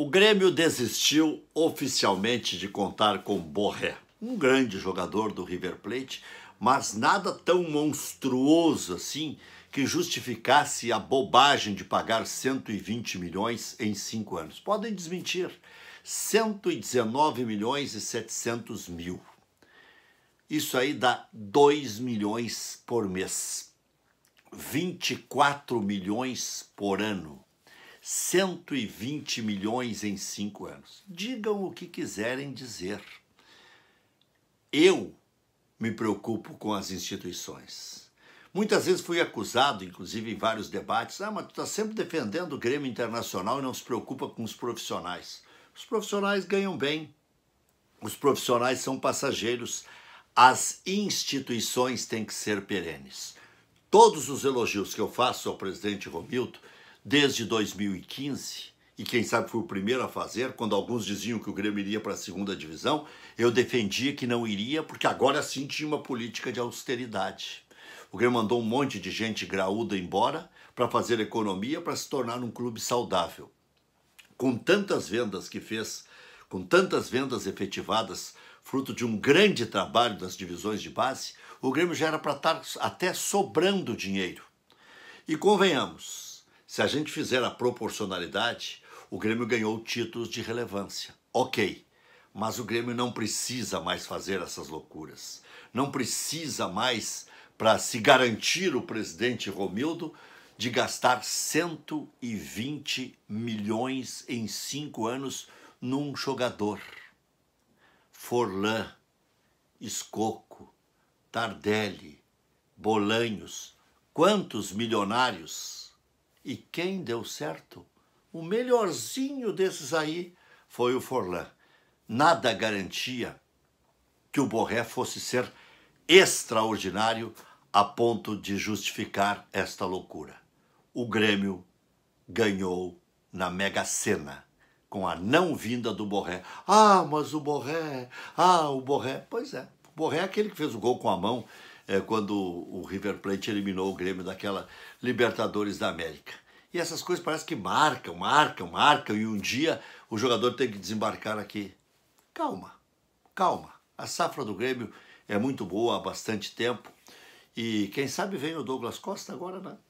O Grêmio desistiu oficialmente de contar com Borré, um grande jogador do River Plate, mas nada tão monstruoso assim que justificasse a bobagem de pagar 120 milhões em cinco anos. Podem desmentir. 119 milhões e 700 mil. Isso aí dá 2 milhões por mês. 24 milhões por ano. 120 milhões em cinco anos. Digam o que quiserem dizer. Eu me preocupo com as instituições. Muitas vezes fui acusado, inclusive em vários debates, ah, mas tu está sempre defendendo o Grêmio Internacional e não se preocupa com os profissionais. Os profissionais ganham bem, os profissionais são passageiros, as instituições têm que ser perenes. Todos os elogios que eu faço ao presidente Romildo desde 2015, e quem sabe fui o primeiro a fazer, quando alguns diziam que o Grêmio iria para a segunda divisão, eu defendia que não iria, porque agora sim tinha uma política de austeridade. O Grêmio mandou um monte de gente graúda embora para fazer economia, para se tornar um clube saudável. Com tantas vendas que fez, com tantas vendas efetivadas, fruto de um grande trabalho das divisões de base, o Grêmio já era para estar até sobrando dinheiro. E convenhamos, se a gente fizer a proporcionalidade, o Grêmio ganhou títulos de relevância. Ok, mas o Grêmio não precisa mais fazer essas loucuras. Não precisa mais, para se garantir o presidente Romildo, de gastar 120 milhões em cinco anos num jogador. Forlan, Escoco, Tardelli, Bolanhos, quantos milionários e quem deu certo? O melhorzinho desses aí foi o Forlan. Nada garantia que o Borré fosse ser extraordinário a ponto de justificar esta loucura. O Grêmio ganhou na Mega Sena com a não vinda do Borré. Ah, mas o Borré, ah, o Borré. Pois é, o Borré é aquele que fez o gol com a mão é, quando o River Plate eliminou o Grêmio daquela Libertadores da América. E essas coisas parece que marcam, marcam, marcam, e um dia o jogador tem que desembarcar aqui. Calma, calma. A safra do Grêmio é muito boa há bastante tempo. E quem sabe vem o Douglas Costa agora, né?